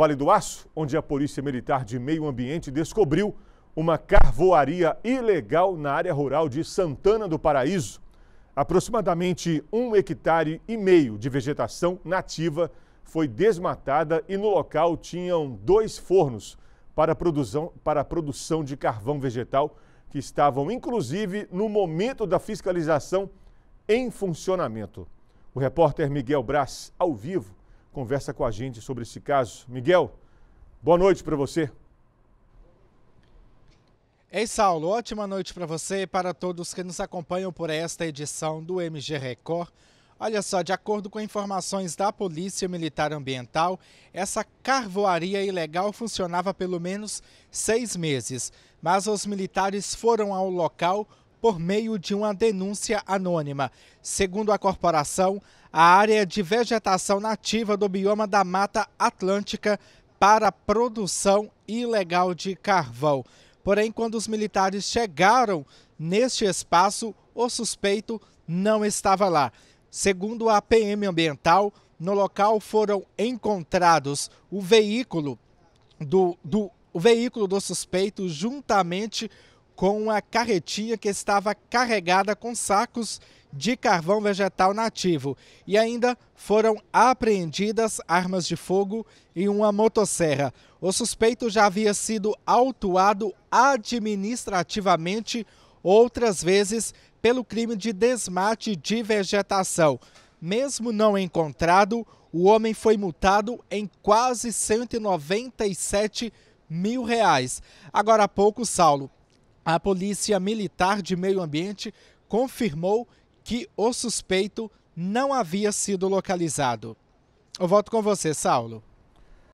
Vale do Aço, onde a Polícia Militar de Meio Ambiente descobriu uma carvoaria ilegal na área rural de Santana do Paraíso. Aproximadamente um hectare e meio de vegetação nativa foi desmatada e no local tinham dois fornos para a produção, para a produção de carvão vegetal, que estavam, inclusive, no momento da fiscalização, em funcionamento. O repórter Miguel Brás ao vivo, conversa com a gente sobre esse caso. Miguel, boa noite para você. Ei, Saulo, ótima noite para você e para todos que nos acompanham por esta edição do MG Record. Olha só, de acordo com informações da Polícia Militar Ambiental, essa carvoaria ilegal funcionava pelo menos seis meses, mas os militares foram ao local por meio de uma denúncia anônima. Segundo a corporação, a área é de vegetação nativa do bioma da Mata Atlântica para produção ilegal de carvão. Porém, quando os militares chegaram neste espaço, o suspeito não estava lá. Segundo a PM Ambiental, no local foram encontrados o veículo do, do o veículo do suspeito juntamente com uma carretinha que estava carregada com sacos de carvão vegetal nativo e ainda foram apreendidas armas de fogo e uma motosserra. O suspeito já havia sido autuado administrativamente outras vezes pelo crime de desmate de vegetação. Mesmo não encontrado, o homem foi multado em quase 197 mil reais. Agora há pouco, Saulo, a Polícia Militar de Meio Ambiente confirmou que o suspeito não havia sido localizado. Eu volto com você, Saulo.